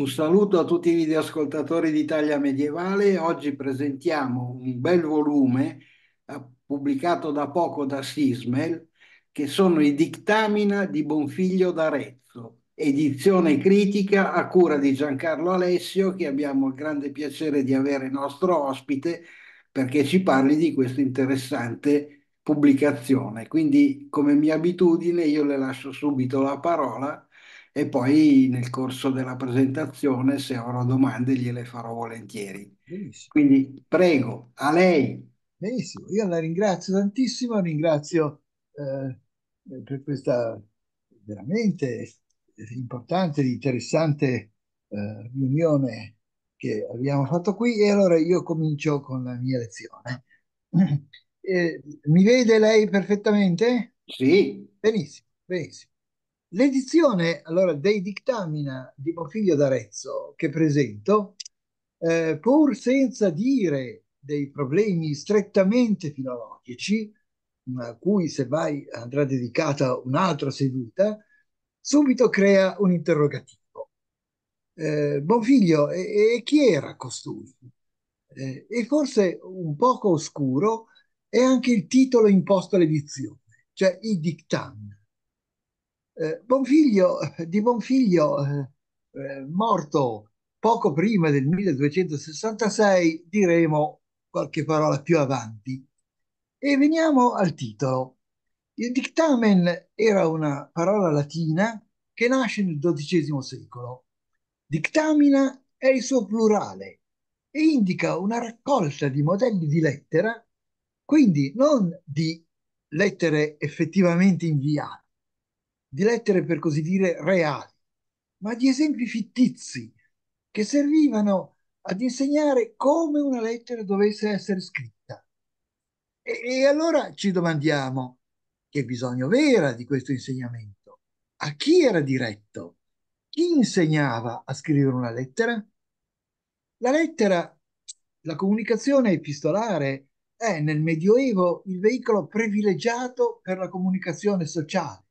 Un saluto a tutti i videoascoltatori d'Italia Medievale. Oggi presentiamo un bel volume eh, pubblicato da poco da Sismel, che sono i Dictamina di Bonfiglio d'Arezzo, edizione critica a cura di Giancarlo Alessio, che abbiamo il grande piacere di avere nostro ospite perché ci parli di questa interessante pubblicazione. Quindi, come mia abitudine, io le lascio subito la parola e poi nel corso della presentazione, se avrò domande, gliele farò volentieri. Benissimo. Quindi prego, a lei. Benissimo, io la ringrazio tantissimo, ringrazio eh, per questa veramente importante e interessante eh, riunione che abbiamo fatto qui e allora io comincio con la mia lezione. Eh, mi vede lei perfettamente? Sì. Benissimo, benissimo. L'edizione allora, dei Dictamina di Bonfiglio d'Arezzo che presento, eh, pur senza dire dei problemi strettamente filologici, mm, a cui semmai andrà dedicata un'altra seduta, subito crea un interrogativo. Eh, Bonfiglio, e, e, chi era costui? Eh, e forse un poco oscuro è anche il titolo imposto all'edizione, cioè i Dictamina eh, Bonfiglio, di Bonfiglio, eh, eh, morto poco prima del 1266, diremo qualche parola più avanti. E veniamo al titolo. Il dictamen era una parola latina che nasce nel XII secolo. Dictamina è il suo plurale e indica una raccolta di modelli di lettera, quindi non di lettere effettivamente inviate, di lettere per così dire reali, ma di esempi fittizi che servivano ad insegnare come una lettera dovesse essere scritta. E, e allora ci domandiamo che bisogno vera di questo insegnamento, a chi era diretto, chi insegnava a scrivere una lettera? La lettera, la comunicazione epistolare è nel Medioevo il veicolo privilegiato per la comunicazione sociale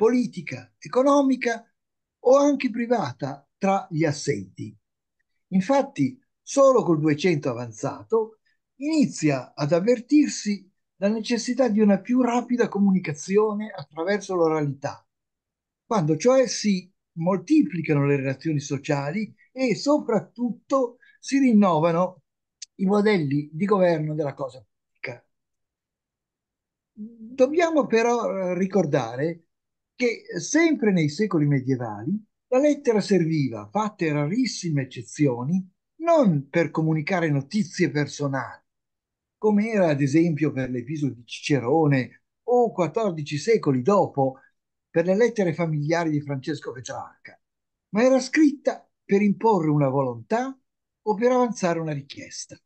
politica, economica o anche privata tra gli assenti. Infatti, solo col 200 avanzato inizia ad avvertirsi la necessità di una più rapida comunicazione attraverso l'oralità, quando cioè si moltiplicano le relazioni sociali e soprattutto si rinnovano i modelli di governo della cosa pubblica. Dobbiamo però eh, ricordare che sempre nei secoli medievali la lettera serviva, fatte rarissime eccezioni, non per comunicare notizie personali, come era ad esempio per l'episodio di Cicerone o 14 secoli dopo per le lettere familiari di Francesco Petrarca, ma era scritta per imporre una volontà o per avanzare una richiesta.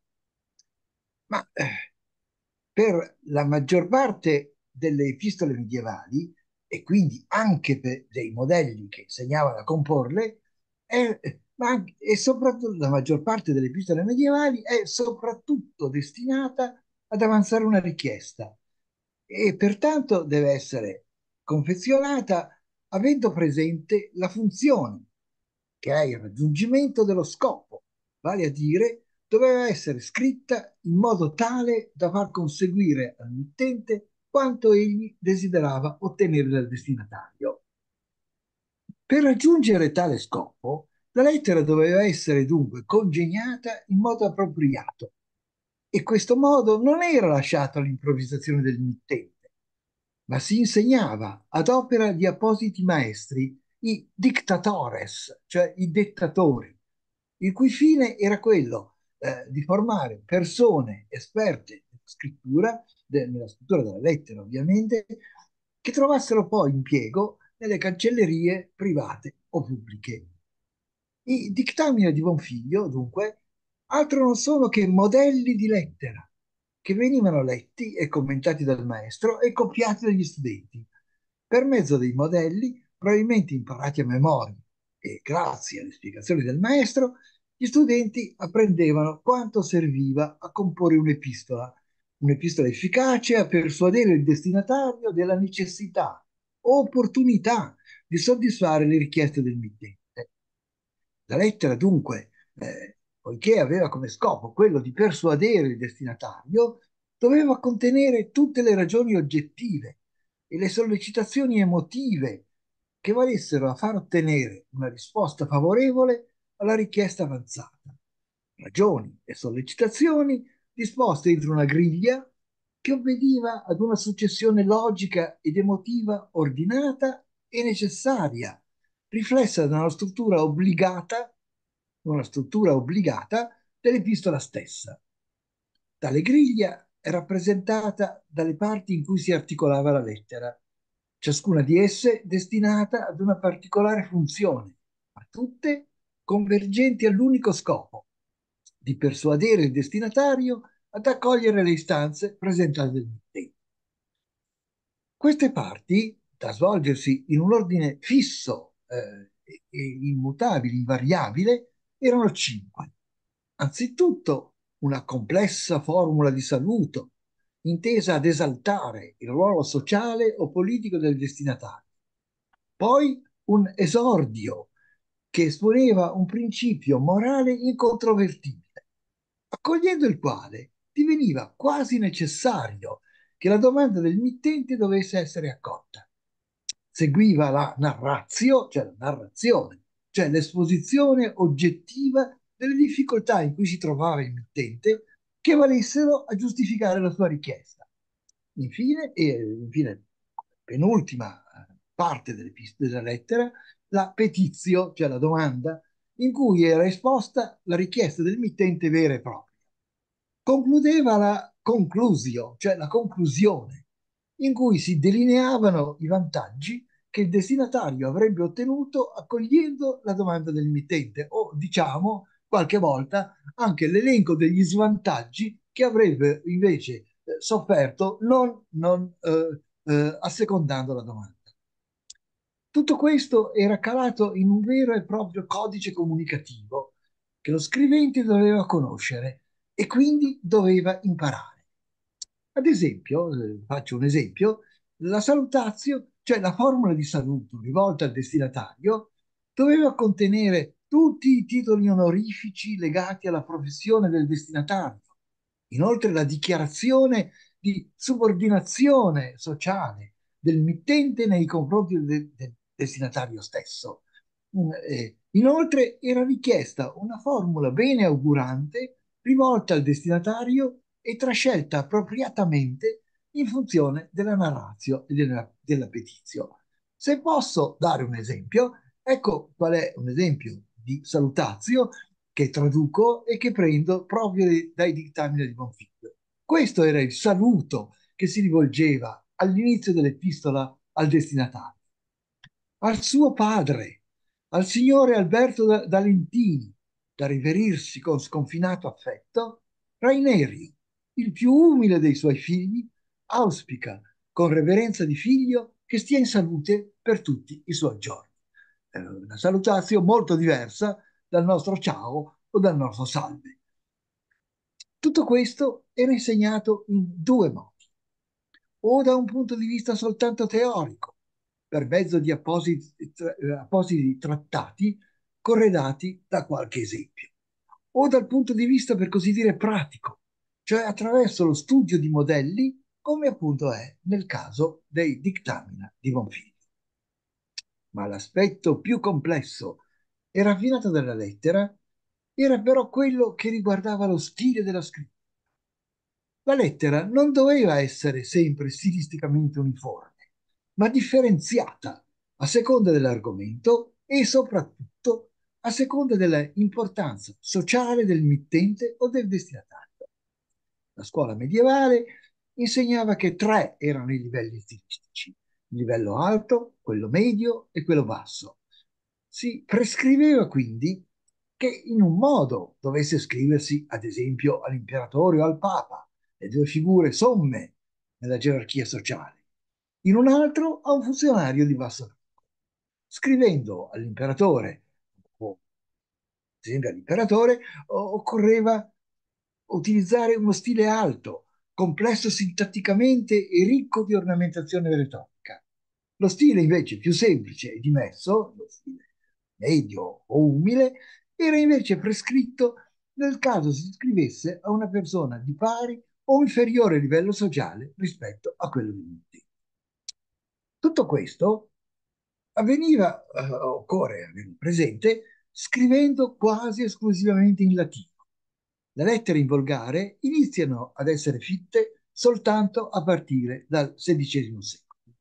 Ma eh, per la maggior parte delle epistole medievali e quindi anche per dei modelli che insegnavano a comporle, è, ma anche, e soprattutto la maggior parte delle epistole medievali è soprattutto destinata ad avanzare una richiesta e pertanto deve essere confezionata avendo presente la funzione, che è il raggiungimento dello scopo, vale a dire doveva essere scritta in modo tale da far conseguire al mittente quanto egli desiderava ottenere dal destinatario. Per raggiungere tale scopo, la lettera doveva essere dunque congegnata in modo appropriato e questo modo non era lasciato all'improvvisazione del mittente, ma si insegnava ad opera di appositi maestri i dictatores, cioè i dettatori, il cui fine era quello eh, di formare persone esperte scrittura, de, nella scrittura della lettera ovviamente, che trovassero poi impiego nelle cancellerie private o pubbliche. I dictamini di Bonfiglio, dunque, altro non sono che modelli di lettera che venivano letti e commentati dal maestro e copiati dagli studenti, per mezzo dei modelli probabilmente imparati a memoria e grazie alle spiegazioni del maestro gli studenti apprendevano quanto serviva a comporre un'epistola un'epistola efficace a persuadere il destinatario della necessità, o opportunità di soddisfare le richieste del mittente. La lettera dunque, eh, poiché aveva come scopo quello di persuadere il destinatario, doveva contenere tutte le ragioni oggettive e le sollecitazioni emotive che valessero a far ottenere una risposta favorevole alla richiesta avanzata. Ragioni e sollecitazioni disposte entro una griglia che obbediva ad una successione logica ed emotiva ordinata e necessaria, riflessa da una struttura obbligata, una struttura obbligata dell'epistola stessa. Tale griglia è rappresentata dalle parti in cui si articolava la lettera, ciascuna di esse destinata ad una particolare funzione, ma tutte convergenti all'unico scopo, di persuadere il destinatario ad accogliere le istanze presentate dal mittente. Queste parti, da svolgersi in un ordine fisso eh, e immutabile, invariabile, erano cinque. Anzitutto una complessa formula di saluto, intesa ad esaltare il ruolo sociale o politico del destinatario. Poi un esordio che esponeva un principio morale incontrovertibile accogliendo il quale diveniva quasi necessario che la domanda del mittente dovesse essere accolta. Seguiva la narrazio, cioè la narrazione, cioè l'esposizione oggettiva delle difficoltà in cui si trovava il mittente che valessero a giustificare la sua richiesta. Infine, e infine, penultima eh, parte della lettera, la petizio, cioè la domanda in cui era esposta la richiesta del mittente vera e propria. Concludeva la conclusio, cioè la conclusione, in cui si delineavano i vantaggi che il destinatario avrebbe ottenuto accogliendo la domanda del mittente o, diciamo, qualche volta anche l'elenco degli svantaggi che avrebbe invece eh, sofferto non, non eh, eh, assecondando la domanda. Tutto questo era calato in un vero e proprio codice comunicativo che lo scrivente doveva conoscere e quindi doveva imparare. Ad esempio, eh, faccio un esempio, la salutazio, cioè la formula di saluto rivolta al destinatario, doveva contenere tutti i titoli onorifici legati alla professione del destinatario, inoltre la dichiarazione di subordinazione sociale del mittente nei confronti del, del destinatario stesso. Mm, eh, inoltre era richiesta una formula bene augurante rivolta al destinatario e trascelta appropriatamente in funzione della narrazio e della, della petizio. Se posso dare un esempio, ecco qual è un esempio di salutazio che traduco e che prendo proprio dai dittami di Bonfiglio. Questo era il saluto che si rivolgeva all'inizio dell'epistola al destinatario al suo padre, al signore Alberto da, da Lentini, da riverirsi con sconfinato affetto, Raineri, il più umile dei suoi figli, auspica con reverenza di figlio che stia in salute per tutti i suoi giorni. una salutazione molto diversa dal nostro ciao o dal nostro salve. Tutto questo era insegnato in due modi, o da un punto di vista soltanto teorico, per mezzo di appositi, eh, appositi trattati corredati da qualche esempio, o dal punto di vista per così dire pratico, cioè attraverso lo studio di modelli, come appunto è nel caso dei dictamina di Bonfini. Ma l'aspetto più complesso e raffinato della lettera era però quello che riguardava lo stile della scrittura. La lettera non doveva essere sempre stilisticamente uniforme ma differenziata a seconda dell'argomento e soprattutto a seconda dell'importanza sociale del mittente o del destinatario. La scuola medievale insegnava che tre erano i livelli stilistici, il livello alto, quello medio e quello basso. Si prescriveva quindi che in un modo dovesse scriversi, ad esempio, all'imperatore o al papa, le due figure somme nella gerarchia sociale, in un altro a un funzionario di basso rango, scrivendo all'imperatore, o all'imperatore, occorreva utilizzare uno stile alto, complesso sintatticamente e ricco di ornamentazione retorica. Lo stile invece più semplice e dimesso, lo stile medio o umile, era invece prescritto nel caso si scrivesse a una persona di pari o inferiore livello sociale rispetto a quello di tutti. Tutto questo avveniva, eh, occorre avere presente, scrivendo quasi esclusivamente in latino. Le lettere in volgare iniziano ad essere fitte soltanto a partire dal XVI secolo,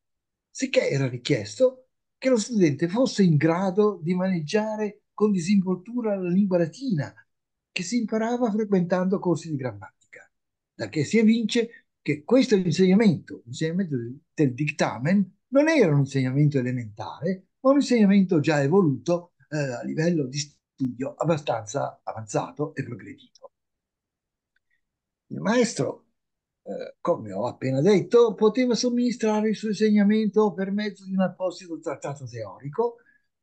sicché era richiesto che lo studente fosse in grado di maneggiare con disinvoltura la lingua latina, che si imparava frequentando corsi di grammatica, da che si evince che questo insegnamento, l'insegnamento del dictamen, non era un insegnamento elementare, ma un insegnamento già evoluto eh, a livello di studio abbastanza avanzato e progredito. Il maestro, eh, come ho appena detto, poteva somministrare il suo insegnamento per mezzo di un apposito trattato teorico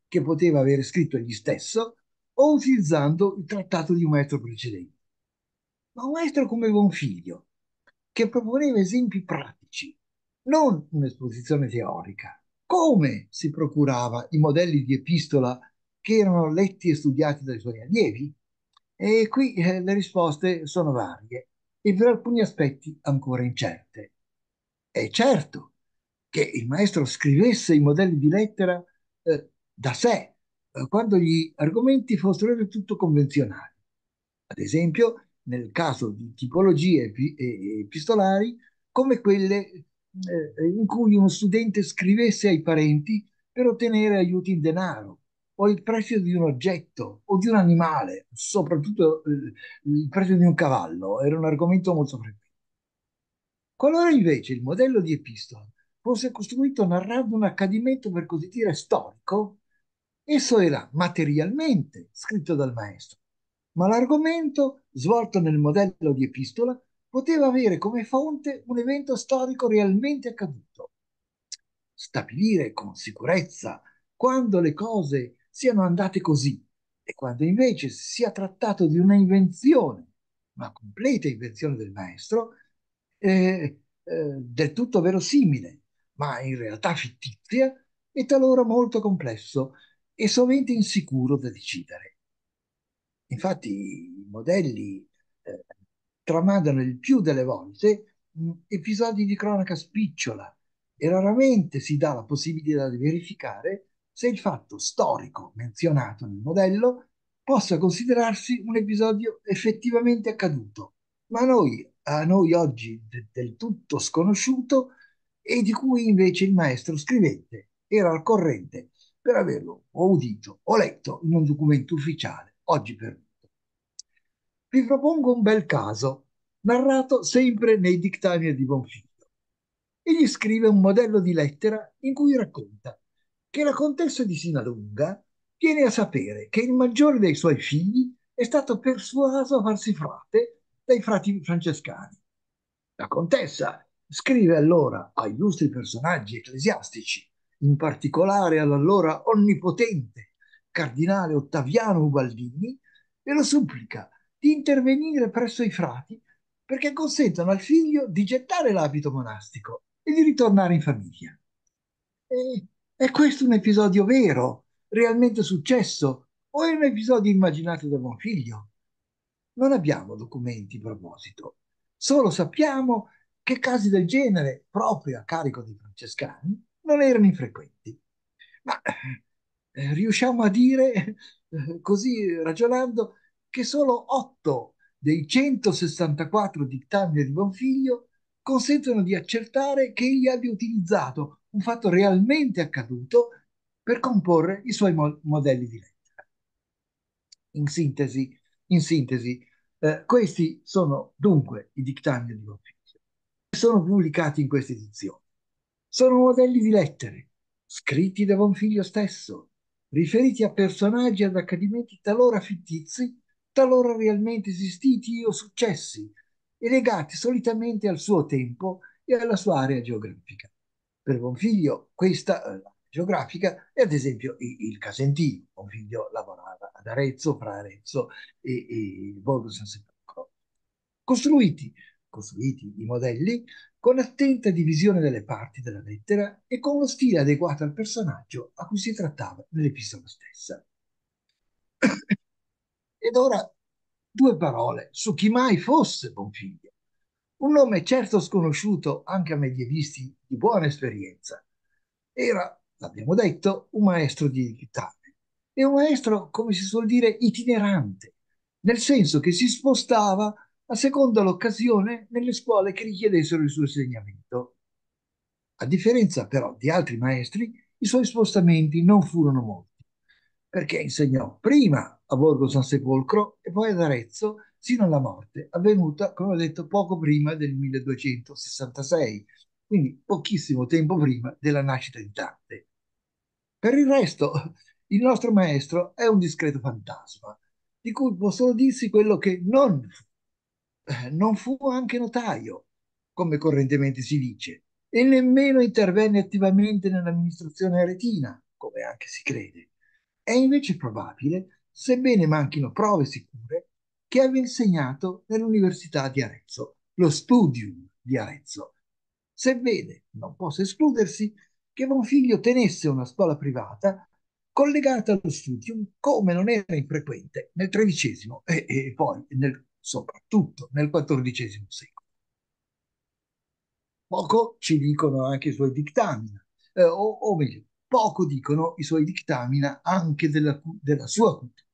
che poteva avere scritto egli stesso o utilizzando il trattato di un maestro precedente. Ma un maestro come Bonfiglio, che proponeva esempi pratici non un'esposizione teorica. Come si procurava i modelli di epistola che erano letti e studiati dai suoi allievi? E qui eh, le risposte sono varie e per alcuni aspetti ancora incerte. È certo che il maestro scrivesse i modelli di lettera eh, da sé, eh, quando gli argomenti fossero del tutto convenzionali. Ad esempio, nel caso di tipologie epistolari come quelle eh, in cui uno studente scrivesse ai parenti per ottenere aiuti in denaro o il prezzo di un oggetto o di un animale, soprattutto eh, il prezzo di un cavallo, era un argomento molto frequente. Qualora invece il modello di epistola fosse costruito narrando un accadimento per così dire storico, esso era materialmente scritto dal maestro, ma l'argomento svolto nel modello di epistola poteva avere come fonte un evento storico realmente accaduto. Stabilire con sicurezza quando le cose siano andate così e quando invece sia trattato di una invenzione, una completa invenzione del maestro, eh, del tutto verosimile, ma in realtà fittizia, è talora molto complesso e sovente insicuro da decidere. Infatti i modelli eh, tramandano il più delle volte mh, mm, episodi di cronaca spicciola e raramente si dà la possibilità di verificare se il fatto storico menzionato nel modello possa considerarsi un episodio effettivamente accaduto, ma a noi, a noi oggi de- del tutto sconosciuto e di cui invece il maestro scrivente era al corrente per averlo o udito o letto in un documento ufficiale, oggi per noi vi propongo un bel caso, narrato sempre nei dictani di Bonfiglio. Egli scrive un modello di lettera in cui racconta che la contessa di Sinalunga viene a sapere che il maggiore dei suoi figli è stato persuaso a farsi frate dai frati francescani. La contessa scrive allora a illustri personaggi ecclesiastici, in particolare all'allora onnipotente cardinale Ottaviano Ubaldini, e lo supplica di intervenire presso i frati perché consentano al figlio di gettare l'abito monastico e di ritornare in famiglia. E, è questo un episodio vero, realmente successo, o è un episodio immaginato da buon figlio? Non abbiamo documenti in proposito, solo sappiamo che casi del genere, proprio a carico dei francescani, non erano infrequenti. Ma eh, riusciamo a dire, eh, così ragionando, che solo 8 dei 164 dictamini di Bonfiglio consentono di accertare che egli abbia utilizzato un fatto realmente accaduto per comporre i suoi mo modelli di lettera. In sintesi, in sintesi eh, questi sono dunque i dictamini di Bonfiglio che sono pubblicati in questa edizione. Sono modelli di lettere, scritti da Bonfiglio stesso, riferiti a personaggi e ad accadimenti talora fittizi talora realmente esistiti o successi e legati solitamente al suo tempo e alla sua area geografica. Per Bonfiglio questa eh, geografica è ad esempio il Casentino. Bonfiglio lavorava ad Arezzo, fra Arezzo e, e Borgo San Sepolcro. Costruiti, costruiti i modelli con attenta divisione delle parti della lettera e con lo stile adeguato al personaggio a cui si trattava nell'epistola stessa. Ed ora due parole su chi mai fosse Bonfiglio. Un nome certo sconosciuto anche a medievisti di buona esperienza. Era, l'abbiamo detto, un maestro di chitarre. E un maestro, come si suol dire, itinerante, nel senso che si spostava a seconda l'occasione nelle scuole che richiedessero il suo insegnamento. A differenza però di altri maestri, i suoi spostamenti non furono molti, perché insegnò prima a Borgo San Sepolcro e poi ad Arezzo sino alla morte, avvenuta, come ho detto, poco prima del 1266, quindi pochissimo tempo prima della nascita di Dante. Per il resto, il nostro maestro è un discreto fantasma, di cui può solo dirsi quello che non fu. Eh, non fu anche notaio, come correntemente si dice, e nemmeno intervenne attivamente nell'amministrazione aretina, come anche si crede. È invece probabile che sebbene manchino prove sicure, che aveva insegnato nell'Università di Arezzo, lo Studium di Arezzo. Sebbene non possa escludersi che Bonfiglio tenesse una scuola privata collegata allo Studium, come non era infrequente nel XIII e, e poi nel, soprattutto nel XIV secolo. Poco ci dicono anche i suoi dictamina, eh, o, o meglio, poco dicono i suoi dictamina anche della, della sua cultura.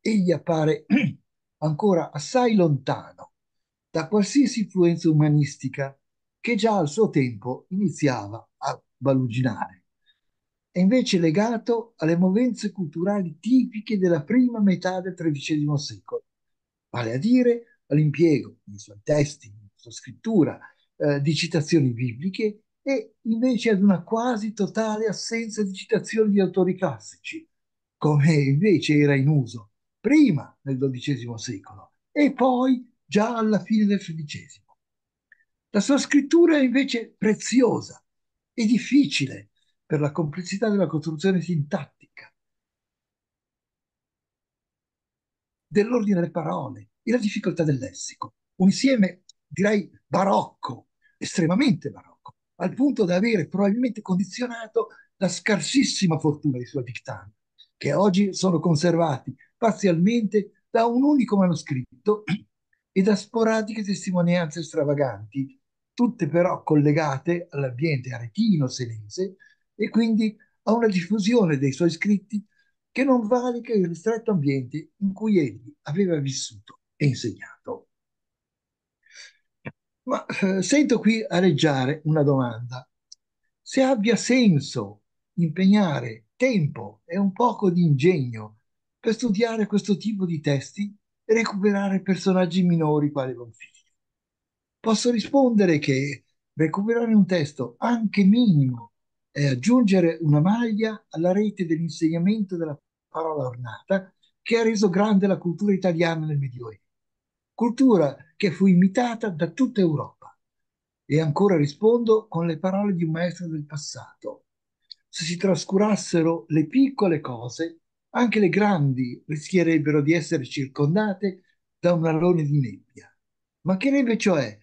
Egli appare ancora assai lontano da qualsiasi influenza umanistica che già al suo tempo iniziava a baluginare. È invece legato alle movenze culturali tipiche della prima metà del XIII secolo, vale a dire all'impiego nei suoi testi, nella sua scrittura, eh, di citazioni bibliche e invece ad una quasi totale assenza di citazioni di autori classici, come invece era in uso prima nel XII secolo e poi già alla fine del XVI. La sua scrittura è invece preziosa e difficile per la complessità della costruzione sintattica, dell'ordine delle parole e la difficoltà del lessico. Un insieme, direi, barocco, estremamente barocco al punto da avere probabilmente condizionato la scarsissima fortuna dei suoi dictami, che oggi sono conservati parzialmente da un unico manoscritto e da sporadiche testimonianze stravaganti, tutte però collegate all'ambiente aretino senese e quindi a una diffusione dei suoi scritti che non vale che il ristretto ambiente in cui egli aveva vissuto e insegnato. Ma eh, sento qui areggiare una domanda. Se abbia senso impegnare tempo e un poco di ingegno per studiare questo tipo di testi e recuperare personaggi minori quali Bonfiglio. Posso rispondere che recuperare un testo anche minimo e aggiungere una maglia alla rete dell'insegnamento della parola ornata che ha reso grande la cultura italiana nel Medioevo cultura che fu imitata da tutta Europa. E ancora rispondo con le parole di un maestro del passato. Se si trascurassero le piccole cose, anche le grandi rischierebbero di essere circondate da un alone di nebbia. Mancherebbe cioè,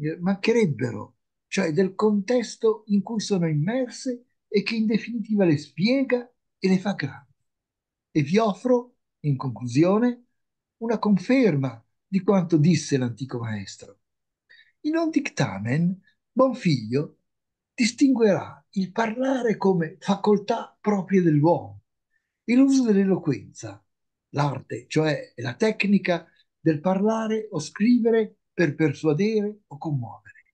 eh, mancherebbero cioè del contesto in cui sono immerse e che in definitiva le spiega e le fa grandi. E vi offro, in conclusione, una conferma di quanto disse l'antico maestro. In un dictamen, Bonfiglio distinguerà il parlare come facoltà propria dell'uomo e l'uso dell'eloquenza, l'arte, cioè la tecnica del parlare o scrivere per persuadere o commuovere.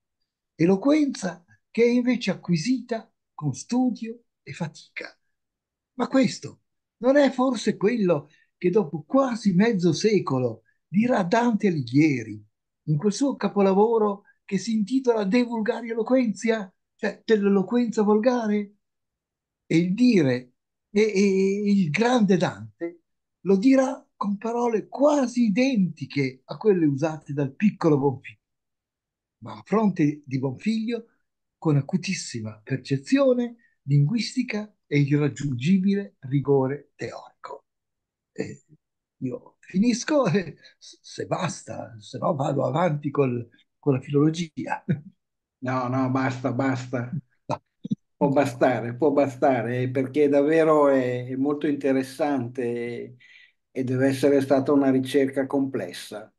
Eloquenza che è invece acquisita con studio e fatica. Ma questo non è forse quello che dopo quasi mezzo secolo dirà Dante Alighieri in quel suo capolavoro che si intitola De vulgari eloquenzia, cioè dell'eloquenza volgare. E il dire, e, e il grande Dante lo dirà con parole quasi identiche a quelle usate dal piccolo Bonfiglio, ma a fronte di Bonfiglio con acutissima percezione linguistica e irraggiungibile rigore teorico. Eh, io finisco e se basta, se no vado avanti col, con la filologia. No, no, basta, basta. Può bastare, può bastare, perché davvero è, è molto interessante e, e deve essere stata una ricerca complessa.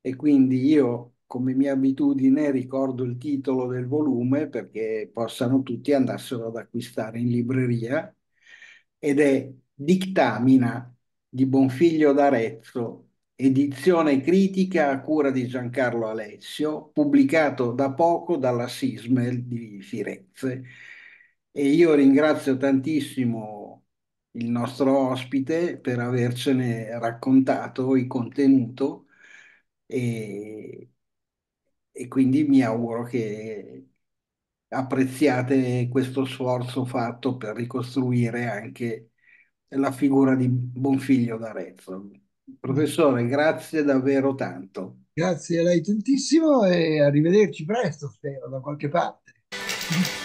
E quindi io come mia abitudine ricordo il titolo del volume perché possano tutti andarselo ad acquistare in libreria ed è Dictamina di Bonfiglio d'Arezzo, edizione critica a cura di Giancarlo Alessio, pubblicato da poco dalla Sismel di Firenze. E io ringrazio tantissimo il nostro ospite per avercene raccontato il contenuto e, e quindi mi auguro che apprezziate questo sforzo fatto per ricostruire anche la figura di Bonfiglio d'Arezzo. Professore, grazie davvero tanto. Grazie a lei tantissimo e arrivederci presto, spero, da qualche parte.